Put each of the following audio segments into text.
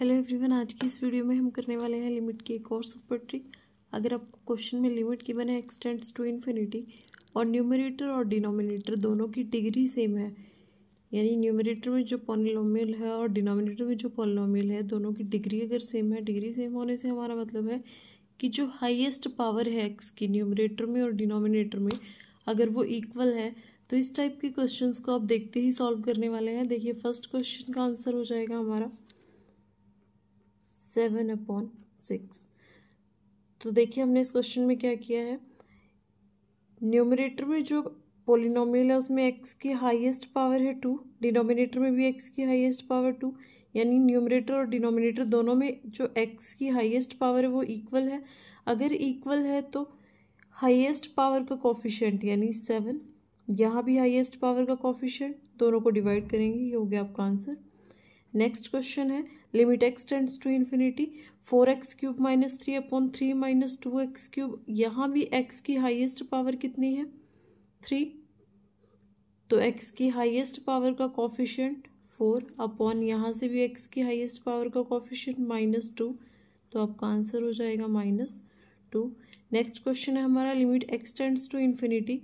hello everyone आज की इस वीडियो में हम करने वाले हैं लिमिट की एक और सुपर ट्रिक अगर आपको क्वेश्चन में लिमिट की बने एक्सटेंड्स टू इन्फिनिटी और न्यूमरेटर और डिनोमिनेटर दोनों की डिग्री सेम है यानी न्यूमरेटर में जो पॉलिनोमियल है और डिनोमिनेटर में जो पॉलिनोमियल है दोनों की डिग्री अगर सेम है डिग्री सेम होने से हमारा मतलब है कि जो हाइएस्ट पावर है एक्स की न्यूमरेटर में और डिनोमिनेटर में अगर वो इक्वल है तो इस टाइप के क्वेश्चन को आप देखते ही सॉल्व करने वाले हैं देखिए फर्स्ट क्वेश्चन का आंसर हो जाएगा हमारा सेवन अपॉन सिक्स तो देखिए हमने इस क्वेश्चन में क्या किया है न्यूमिनेटर में जो पोलिनोमियल है उसमें एक्स की हाईएस्ट पावर है टू डिनोमिनेटर में भी एक्स की हाईएस्ट पावर टू यानी न्यूमरेटर और डिनोमिनेटर दोनों में जो एक्स की हाईएस्ट पावर है वो इक्वल है अगर इक्वल है तो हाईएस्ट पावर का कॉफिशेंट यानी सेवन यहाँ भी हाईएस्ट पावर का कॉफिशेंट दोनों को डिवाइड करेंगे ये हो गया आपका आंसर नेक्स्ट क्वेश्चन है limit X tends to infinity four X cube minus three upon three minus two X cube यहाँ भी एक्स की हाइएस्ट पावर कितनी है थ्री तो एक्स की हाइएस्ट पावर का कॉफिशेंट फोर अपॉन यहाँ से भी एक्स की हाईएस्ट पावर का कॉफिशेंट माइनस टू तो आपका आंसर हो जाएगा माइनस टू नेक्स्ट क्वेश्चन है हमारा limit X tends to infinity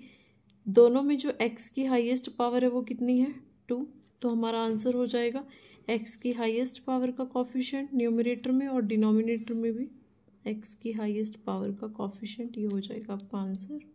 दोनों में जो एक्स की हाइएस्ट पावर है वो कितनी है टू तो हमारा आंसर हो जाएगा एक्स की हाईएस्ट पावर का कॉफिशेंट न्यूमिनेटर में और डिनोमिनेटर में भी एक्स की हाईएस्ट पावर का कॉफिशेंट ये हो जाएगा आपका आंसर